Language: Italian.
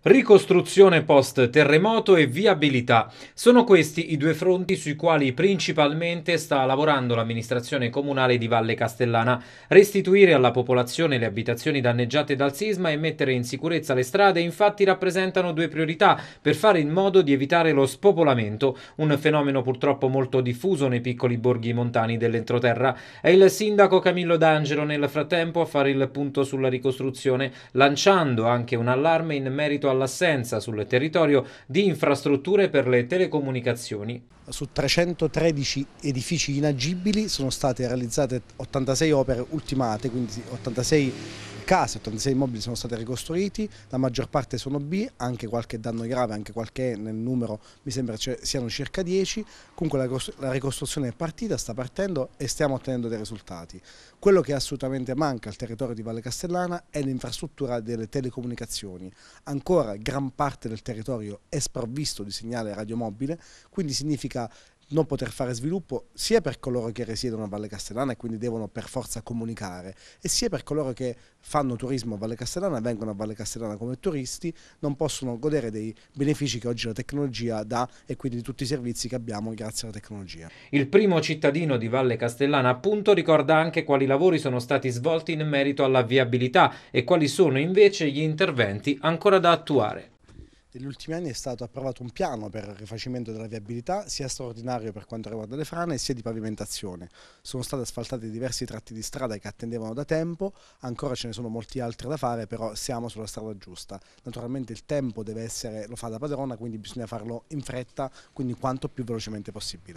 Ricostruzione post-terremoto e viabilità. Sono questi i due fronti sui quali principalmente sta lavorando l'amministrazione comunale di Valle Castellana. Restituire alla popolazione le abitazioni danneggiate dal sisma e mettere in sicurezza le strade infatti rappresentano due priorità per fare in modo di evitare lo spopolamento, un fenomeno purtroppo molto diffuso nei piccoli borghi montani dell'entroterra. È il sindaco Camillo D'Angelo nel frattempo a fare il punto sulla ricostruzione, lanciando anche un allarme in merito riferimento all'assenza sul territorio di infrastrutture per le telecomunicazioni. Su 313 edifici inagibili sono state realizzate 86 opere ultimate, quindi 86 case, 86 immobili sono stati ricostruiti, la maggior parte sono B, anche qualche danno grave, anche qualche nel numero mi sembra siano circa 10, comunque la ricostruzione è partita, sta partendo e stiamo ottenendo dei risultati. Quello che assolutamente manca al territorio di Valle Castellana è l'infrastruttura delle telecomunicazioni, ancora gran parte del territorio è sprovvisto di segnale radiomobile, quindi significa non poter fare sviluppo sia per coloro che risiedono a Valle Castellana e quindi devono per forza comunicare e sia per coloro che fanno turismo a Valle Castellana e vengono a Valle Castellana come turisti non possono godere dei benefici che oggi la tecnologia dà e quindi di tutti i servizi che abbiamo grazie alla tecnologia. Il primo cittadino di Valle Castellana appunto ricorda anche quali lavori sono stati svolti in merito alla viabilità e quali sono invece gli interventi ancora da attuare negli ultimi anni è stato approvato un piano per il rifacimento della viabilità sia straordinario per quanto riguarda le frane sia di pavimentazione. Sono state asfaltate diversi tratti di strada che attendevano da tempo, ancora ce ne sono molti altri da fare, però siamo sulla strada giusta. Naturalmente il tempo deve essere, lo fa da padrona, quindi bisogna farlo in fretta, quindi quanto più velocemente possibile.